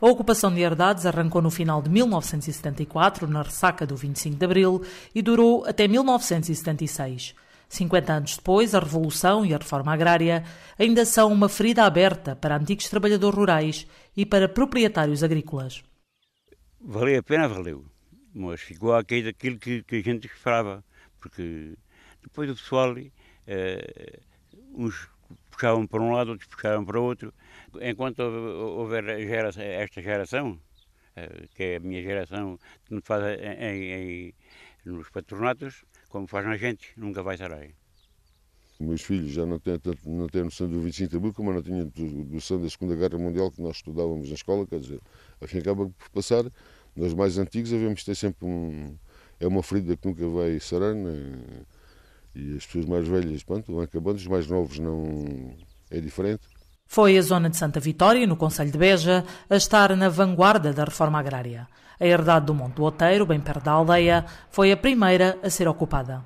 A ocupação de herdades arrancou no final de 1974, na ressaca do 25 de Abril, e durou até 1976. 50 anos depois, a Revolução e a Reforma Agrária ainda são uma ferida aberta para antigos trabalhadores rurais e para proprietários agrícolas. Valeu a pena, valeu. Mas ficou aquém daquilo que, que, a gente esperava, porque depois o pessoal, eh, uns puxavam para um lado, outros puxavam para outro. Enquanto houver gera, esta geração, eh, que é a minha geração, que nos faz em, em, nos patronatos, como faz na gente, nunca vai sarar. Meus filhos já não têm, não têm noção do 25 de abril como eu não tinha noção da Segunda Guerra Mundial que nós estudávamos na escola, quer dizer, assim acaba por passar. Nós mais antigos devemos ter sempre um, é uma ferida que nunca vai sarar, né? E as pessoas mais velhas, pronto, vão acabando, os mais novos não. é diferente. Foi a zona de Santa Vitória, no Conselho de Beja, a estar na vanguarda da reforma agrária. A herdade do Monte do Oteiro, bem perto da aldeia, foi a primeira a ser ocupada.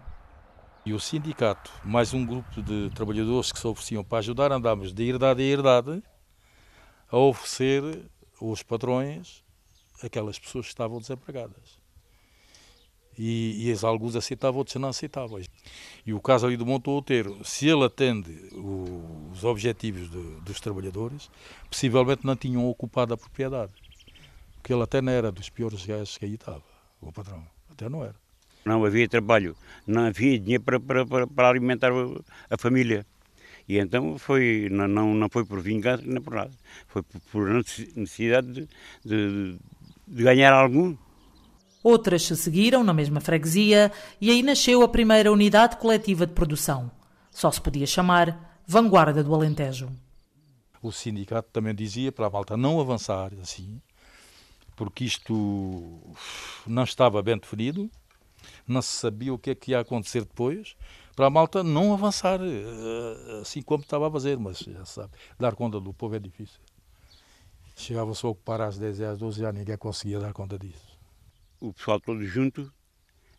E o sindicato, mais um grupo de trabalhadores que se ofereciam para ajudar, andámos de herdade a herdade a oferecer aos patrões aquelas pessoas que estavam desempregadas e, e alguns aceitavam, outros não aceitavam. E o caso ali do Monte Outeiro, se ele atende o, os objetivos de, dos trabalhadores, possivelmente não tinham ocupado a propriedade, porque ele até não era dos piores gajos que aí estava, o patrão, até não era. Não havia trabalho, não havia dinheiro para, para, para alimentar a família. E então foi, não, não, não foi por vingança nem por nada, foi por, por necessidade de, de, de ganhar algum Outras se seguiram na mesma freguesia e aí nasceu a primeira unidade coletiva de produção. Só se podia chamar Vanguarda do Alentejo. O sindicato também dizia para a malta não avançar assim, porque isto não estava bem definido, não se sabia o que é que ia acontecer depois, para a malta não avançar eh, assim como estava a fazer, mas já sabe, dar conta do povo é difícil. Chegava-se a ocupar às 10 às 12 já ninguém conseguia dar conta disso o pessoal todo junto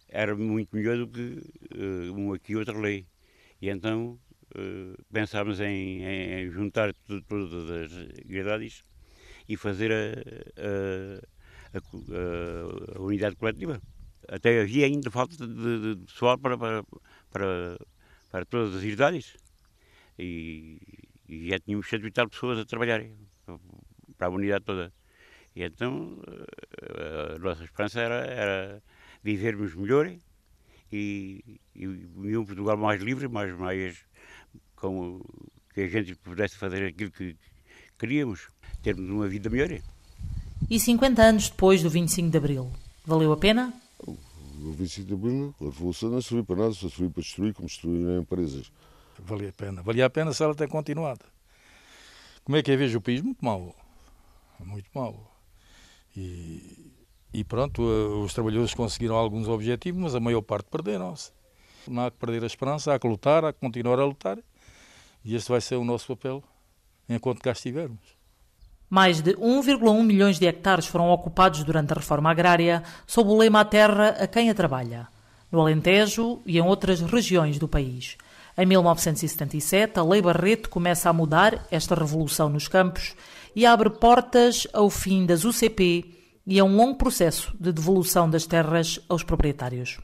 era muito melhor do que uh, um aqui outro ali. E então uh, eh, pensámos em, em juntar todas as unidades e fazer a, a, a, a, unidade coletiva. Até havia ainda falta de, de pessoal para, para, para, para, todas as idades e, e já tínhamos 100 pessoas a trabalhar eh, para a unidade toda. E então nossa esperança era, era vivermos melhor e, e um Portugal mais livre, mais, mais com, que a gente pudesse fazer aquilo que queríamos, termos uma vida melhor. E 50 anos depois do 25 de Abril, valeu a pena? O 25 de Abril, a Revolução não serviu para nada, só serviu para destruir, como destruíram empresas. Valia a pena. Valia a pena se ela ter continuado. Como é que é vejo o país? Muito mal. Muito mal. E e pronto, eh, os trabalhadores conseguiram alguns objetivos, mas a maior parte perderam-se. Não há que perder a esperança, há que lutar, há que continuar a lutar. E este vai ser o nosso papel enquanto cá estivermos. Mais de 1,1 milhões de hectares foram ocupados durante a reforma agrária, sob o lema A Terra a quem a trabalha, no Alentejo e em outras regiões do país. Em 1977, a Lei Barreto começa a mudar esta revolução nos campos e abre portas ao fim das UCP e é um longo processo de devolução das terras aos proprietários.